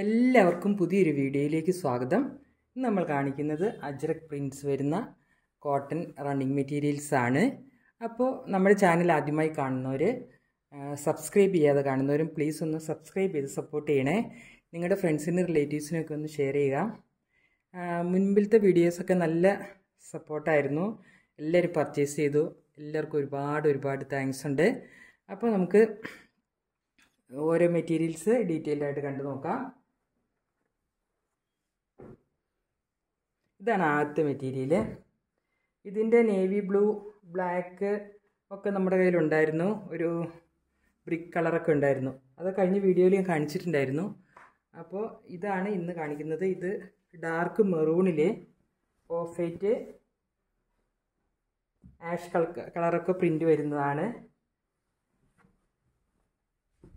എല്ലാവർക്കും പുതിയൊരു വീഡിയോയിലേക്ക് സ്വാഗതം ഇന്ന് നമ്മൾ കാണിക്കുന്നത് അജ്രക് പ്രിൻസ് വരുന്ന കോട്ടൺ റണ്ണിങ് മെറ്റീരിയൽസ് ആണ് അപ്പോൾ നമ്മുടെ ചാനൽ ആദ്യമായി കാണുന്നവർ സബ്സ്ക്രൈബ് ചെയ്യാതെ കാണുന്നവരും പ്ലീസ് ഒന്ന് സബ്സ്ക്രൈബ് ചെയ്ത് സപ്പോർട്ട് ചെയ്യണേ നിങ്ങളുടെ ഫ്രണ്ട്സിനും റിലേറ്റീവ്സിനൊക്കെ ഒന്ന് ഷെയർ ചെയ്യുക മുൻപിലത്തെ വീഡിയോസൊക്കെ നല്ല സപ്പോർട്ടായിരുന്നു എല്ലാവരും പർച്ചേസ് ചെയ്തു എല്ലാവർക്കും ഒരുപാട് ഒരുപാട് താങ്ക്സ് ഉണ്ട് അപ്പോൾ നമുക്ക് ഓരോ മെറ്റീരിയൽസ് ഡീറ്റെയിൽഡായിട്ട് ആയിട്ട് കണ്ടു നോക്കാം ഇതാണ് ആദ്യത്തെ മെറ്റീരിയൽ ഇതിൻ്റെ നേവി ബ്ലൂ ബ്ലാക്ക് ഒക്കെ നമ്മുടെ കയ്യിലുണ്ടായിരുന്നു ഒരു ബ്രിക്ക് കളറൊക്കെ ഉണ്ടായിരുന്നു അത് കഴിഞ്ഞ വീഡിയോയിൽ ഞാൻ കാണിച്ചിട്ടുണ്ടായിരുന്നു അപ്പോൾ ഇതാണ് ഇന്ന് കാണിക്കുന്നത് ഇത് ഡാർക്ക് മെറൂണിലെ ഓഫ് വൈറ്റ് ആഷ് കളർ കളറൊക്കെ പ്രിൻ്റ് വരുന്നതാണ്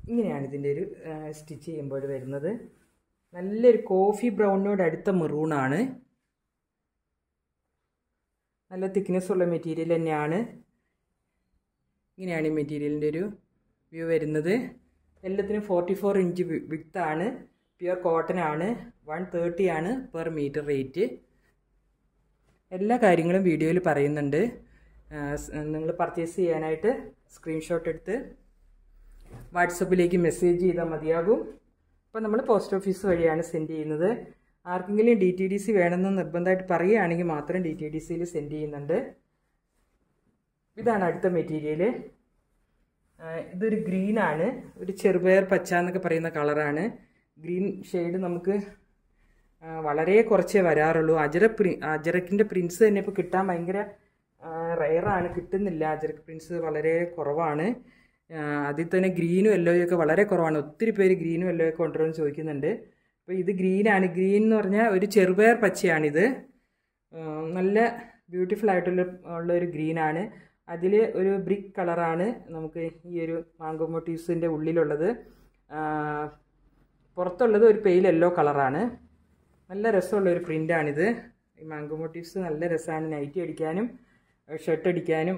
ഇങ്ങനെയാണ് ഇതിൻ്റെ ഒരു സ്റ്റിച്ച് ചെയ്യുമ്പോൾ വരുന്നത് നല്ലൊരു കോഫി ബ്രൗണിനോട് അടുത്ത മെറൂണാണ് നല്ല തിക്നെസ് ഉള്ള മെറ്റീരിയൽ തന്നെയാണ് ഇങ്ങനെയാണ് ഈ മെറ്റീരിയലിൻ്റെ ഒരു വ്യൂ വരുന്നത് എല്ലാത്തിനും ഫോർട്ടി ഫോർ ഇഞ്ച് വിത്താണ് പ്യുർ കോട്ടൺ ആണ് വൺ തേർട്ടി ആണ് പെർ മീറ്റർ റേറ്റ് എല്ലാ കാര്യങ്ങളും വീഡിയോയിൽ പറയുന്നുണ്ട് നിങ്ങൾ പർച്ചേസ് ചെയ്യാനായിട്ട് സ്ക്രീൻഷോട്ട് എടുത്ത് വാട്സപ്പിലേക്ക് മെസ്സേജ് ചെയ്താൽ മതിയാകും അപ്പോൾ നമ്മൾ പോസ്റ്റ് ഓഫീസ് വഴിയാണ് സെൻഡ് ചെയ്യുന്നത് ആർക്കെങ്കിലും ഡി ടി ഡി സി വേണമെന്ന് നിർബന്ധമായിട്ട് പറയുകയാണെങ്കിൽ മാത്രം ഡി ടി ഡി സിയിൽ സെൻഡ് ചെയ്യുന്നുണ്ട് ഇതാണ് അടുത്ത മെറ്റീരിയൽ ഇതൊരു ഗ്രീനാണ് ഒരു ചെറുപയർ പച്ച എന്നൊക്കെ പറയുന്ന കളറാണ് ഗ്രീൻ ഷെയ്ഡ് നമുക്ക് വളരെ കുറച്ചേ വരാറുള്ളൂ അജര പ്രി അജരക്കിൻ്റെ പ്രിൻസ് തന്നെ ഇപ്പോൾ കിട്ടാൻ ഭയങ്കര റയറാണ് കിട്ടുന്നില്ല അജരക്ക് പ്രിൻസ് വളരെ കുറവാണ് അതിൽ തന്നെ ഗ്രീനും യെല്ലോയും ഒക്കെ വളരെ കുറവാണ് ഒത്തിരി പേര് ഗ്രീനും യെല്ലോയും കൊണ്ടുവരുമെന്ന് ചോദിക്കുന്നുണ്ട് അപ്പോൾ ഇത് ഗ്രീനാണ് ഗ്രീൻ എന്ന് പറഞ്ഞാൽ ഒരു ചെറുപയർ പച്ചയാണിത് നല്ല ബ്യൂട്ടിഫുൾ ആയിട്ടുള്ള ഉള്ള ഒരു ഗ്രീനാണ് അതിൽ ഒരു ബ്രിക്ക് കളറാണ് നമുക്ക് ഈ ഒരു മാംഗോ മോട്ടീവ്സിൻ്റെ ഉള്ളിലുള്ളത് പുറത്തുള്ളത് ഒരു പെയിൽ യെല്ലോ കളറാണ് നല്ല രസമുള്ള ഒരു പ്രിൻ്റാണിത് ഈ മാംഗോ മോട്ടീവ്സ് നല്ല രസമാണ് നൈറ്റി അടിക്കാനും ഷർട്ട് അടിക്കാനും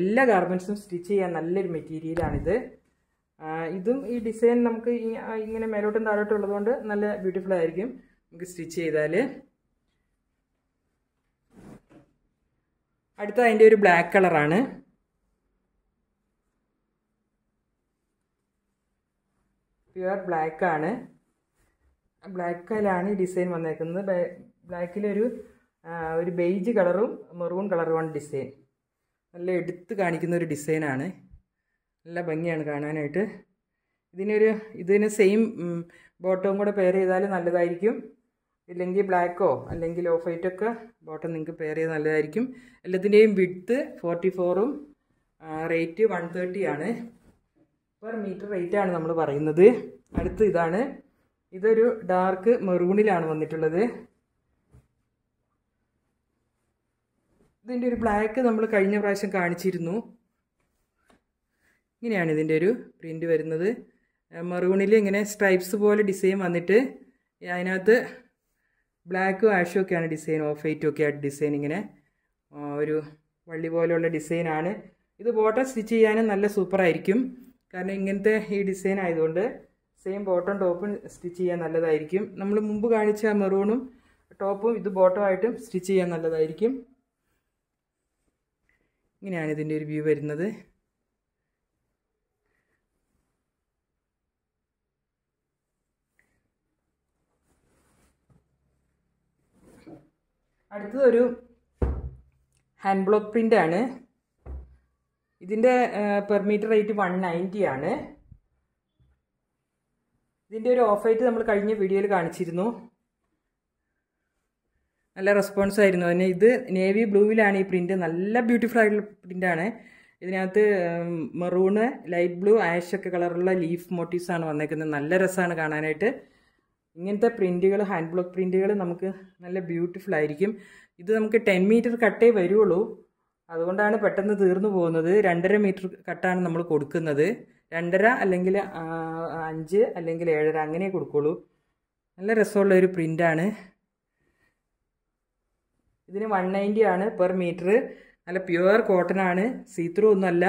എല്ലാ ഗാർമെൻസും സ്റ്റിച്ച് ചെയ്യാൻ നല്ലൊരു മെറ്റീരിയലാണിത് ഇതും ഈ ഡിസൈൻ നമുക്ക് ഇങ്ങനെ മേലോട്ടും താഴോട്ടും ഉള്ളതുകൊണ്ട് നല്ല ബ്യൂട്ടിഫുൾ ആയിരിക്കും നമുക്ക് സ്റ്റിച്ച് ചെയ്താൽ അടുത്ത അതിൻ്റെ ഒരു ബ്ലാക്ക് കളറാണ് പ്യുവർ ബ്ലാക്കാണ് ബ്ലാക്കിലാണ് ഈ ഡിസൈൻ വന്നേക്കുന്നത് ബ്ലാക്കിലൊരു ഒരു ബെയ്ജ് കളറും മെറൂൺ കളറുമാണ് ഡിസൈൻ നല്ല എടുത്ത് കാണിക്കുന്ന ഒരു ഡിസൈനാണ് നല്ല ഭംഗിയാണ് കാണാനായിട്ട് ഇതിനൊരു ഇതിന് സെയിം ബോട്ടവും കൂടെ പെയർ ചെയ്താൽ നല്ലതായിരിക്കും ഇല്ലെങ്കിൽ ബ്ലാക്കോ അല്ലെങ്കിൽ ഓഫ് വൈറ്റൊക്കെ ബോട്ടം നിങ്ങൾക്ക് പെയർ ചെയ്ത് നല്ലതായിരിക്കും എല്ലാത്തിൻ്റെയും വിഡ്ത്ത് ഫോർട്ടി ഫോറും റേറ്റ് വൺ തേർട്ടി ആണ് പെർ മീറ്റർ റേറ്റാണ് നമ്മൾ പറയുന്നത് അടുത്ത് ഇതാണ് ഇതൊരു ഡാർക്ക് മെറൂണിലാണ് വന്നിട്ടുള്ളത് ഇതിൻ്റെ ഒരു ബ്ലാക്ക് നമ്മൾ കഴിഞ്ഞ പ്രാവശ്യം കാണിച്ചിരുന്നു ഇങ്ങനെയാണ് ഇതിൻ്റെ ഒരു പ്രിൻറ്റ് വരുന്നത് മെറൂണിൽ ഇങ്ങനെ സ്ട്രൈപ്സ് പോലെ ഡിസൈൻ വന്നിട്ട് അതിനകത്ത് ബ്ലാക്കും ആഷും ഒക്കെയാണ് ഡിസൈൻ ഓഫ് വൈറ്റും ഒക്കെ ആയിട്ട് ഡിസൈൻ ഇങ്ങനെ ഒരു വള്ളി പോലെയുള്ള ഡിസൈനാണ് ഇത് ബോട്ടം സ്റ്റിച്ച് ചെയ്യാനും നല്ല സൂപ്പറായിരിക്കും കാരണം ഇങ്ങനത്തെ ഈ ഡിസൈൻ ആയതുകൊണ്ട് സെയിം ബോട്ടം ടോപ്പും സ്റ്റിച്ച് ചെയ്യാൻ നല്ലതായിരിക്കും നമ്മൾ മുമ്പ് കാണിച്ച മെറൂണും ടോപ്പും ഇത് ബോട്ടമായിട്ടും സ്റ്റിച്ച് ചെയ്യാൻ നല്ലതായിരിക്കും ഇങ്ങനെയാണ് ഇതിൻ്റെ ഒരു വ്യൂ വരുന്നത് ഒരു ഹാൻഡ് ബ്ലോക്ക് ആണ് ഇതിൻ്റെ per metre rate one ninety ആണ് ഇതിൻ്റെ ഒരു ഓഫ് ആയിട്ട് നമ്മൾ കഴിഞ്ഞ വീഡിയോയിൽ കാണിച്ചിരുന്നു നല്ല റെസ്പോൺസ് ആയിരുന്നു അതിന് ഇത് നേവി ബ്ലൂവിലാണ് ഈ പ്രിൻറ്റ് നല്ല ബ്യൂട്ടിഫുൾ ആയിട്ടുള്ള ആണ് ഇതിനകത്ത് മെറൂണ് ലൈറ്റ് ബ്ലൂ ആഷ് ഒക്കെ കളറുള്ള ലീഫ് ആണ് വന്നേക്കുന്നത് നല്ല രസമാണ് കാണാനായിട്ട് ഇങ്ങനത്തെ പ്രിൻറ്റുകൾ ഹാൻഡ് ബ്ലോക്ക് പ്രിൻറ്റുകൾ നമുക്ക് നല്ല ബ്യൂട്ടിഫുൾ ആയിരിക്കും ഇത് നമുക്ക് ടെൻ മീറ്റർ കട്ടേ വരുള്ളൂ അതുകൊണ്ടാണ് പെട്ടെന്ന് തീർന്നു പോകുന്നത് രണ്ടര മീറ്റർ കട്ടാണ് നമ്മൾ കൊടുക്കുന്നത് രണ്ടര അല്ലെങ്കിൽ അഞ്ച് അല്ലെങ്കിൽ ഏഴര അങ്ങനെ കൊടുക്കുള്ളൂ നല്ല രസമുള്ള ഒരു പ്രിൻ്റാണ് ഇതിന് വൺ നയൻറ്റി ആണ് പെർ മീറ്റർ നല്ല പ്യുവർ കോട്ടൺ ആണ് സീത്രൂ ഒന്നുമല്ല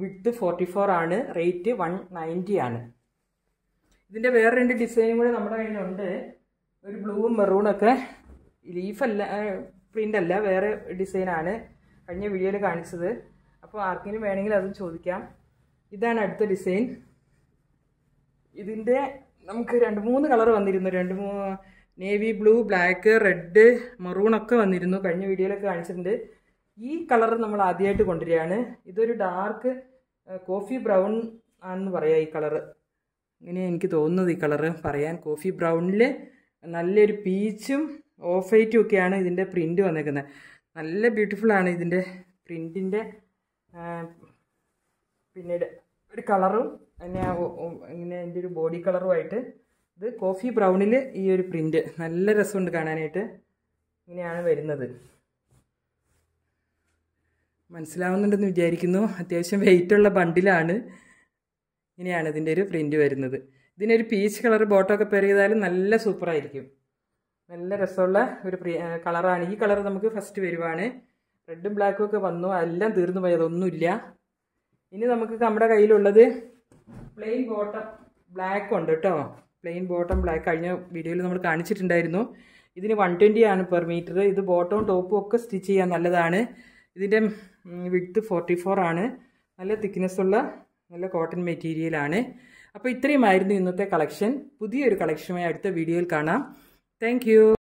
വിഡ്ത്ത് ഫോർട്ടി ഫോർ ആണ് റേറ്റ് വൺ നയൻറ്റി ആണ് ഇതിൻ്റെ വേറെ രണ്ട് ഡിസൈനും കൂടെ നമ്മുടെ കയ്യിലുണ്ട് ഒരു ബ്ലൂവും മെറൂണൊക്കെ ലീഫല്ല പ്രിൻ്റ് അല്ല വേറെ ഡിസൈനാണ് കഴിഞ്ഞ വീഡിയോയിൽ കാണിച്ചത് അപ്പോൾ ആർക്കെങ്കിലും വേണമെങ്കിൽ അതും ചോദിക്കാം ഇതാണ് അടുത്ത ഡിസൈൻ ഇതിൻ്റെ നമുക്ക് രണ്ട് മൂന്ന് കളർ വന്നിരുന്നു രണ്ട് മൂന്ന് നേവി ബ്ലൂ ബ്ലാക്ക് റെഡ് ഒക്കെ വന്നിരുന്നു കഴിഞ്ഞ വീഡിയോയിലൊക്കെ കാണിച്ചിട്ടുണ്ട് ഈ കളർ നമ്മൾ ആദ്യമായിട്ട് കൊണ്ടുവരികയാണ് ഇതൊരു ഡാർക്ക് കോഫി ബ്രൗൺ ആണെന്ന് പറയാം ഈ കളറ് ഇങ്ങനെ എനിക്ക് തോന്നുന്നത് ഈ കളറ് പറയാൻ കോഫി ബ്രൗണിൽ നല്ലൊരു പീച്ചും ഓഫ് വൈറ്റും ഒക്കെയാണ് ഇതിൻ്റെ പ്രിൻ്റ് വന്നേക്കുന്നത് നല്ല ബ്യൂട്ടിഫുള്ളാണ് ഇതിൻ്റെ പ്രിൻറ്റിൻ്റെ പിന്നീട് ഒരു കളറും പിന്നെ ഇങ്ങനെ അതിൻ്റെ ഒരു ബോഡി കളറുമായിട്ട് ഇത് കോഫി ബ്രൗണിൽ ഈ ഒരു പ്രിൻ്റ് നല്ല രസമുണ്ട് കാണാനായിട്ട് ഇങ്ങനെയാണ് വരുന്നത് മനസ്സിലാവുന്നുണ്ടെന്ന് വിചാരിക്കുന്നു അത്യാവശ്യം വെയിറ്റുള്ള ബണ്ടിലാണ് ഇങ്ങനെയാണ് ഇതിൻ്റെ ഒരു പ്രിൻറ്റ് വരുന്നത് ഇതിനൊരു പീച്ച് കളർ ബോട്ടമൊക്കെ പെരുകിയതാലും നല്ല സൂപ്പറായിരിക്കും നല്ല രസമുള്ള ഒരു പ്രിയ കളറാണ് ഈ കളർ നമുക്ക് ഫസ്റ്റ് വരുവാണ് റെഡും ബ്ലാക്കും ഒക്കെ വന്നു എല്ലാം തീർന്നു പോയതൊന്നുമില്ല ഇനി നമുക്ക് നമ്മുടെ കയ്യിലുള്ളത് പ്ലെയിൻ ബോട്ടം ബ്ലാക്ക് ഉണ്ട് കേട്ടോ പ്ലെയിൻ ബോട്ടം ബ്ലാക്ക് കഴിഞ്ഞ വീഡിയോയിൽ നമ്മൾ കാണിച്ചിട്ടുണ്ടായിരുന്നു ഇതിന് വൺ ട്വൻറ്റി ആണ് പെർ മീറ്റർ ഇത് ബോട്ടവും ടോപ്പും ഒക്കെ സ്റ്റിച്ച് ചെയ്യാൻ നല്ലതാണ് ഇതിൻ്റെ വിത്ത് ഫോർട്ടി ഫോർ ആണ് നല്ല തിക്നെസ് ഉള്ള നല്ല കോട്ടൺ മെറ്റീരിയലാണ് അപ്പോൾ ഇത്രയുമായിരുന്നു ഇന്നത്തെ കളക്ഷൻ പുതിയൊരു കളക്ഷനുമായി അടുത്ത വീഡിയോയിൽ കാണാം Thank you.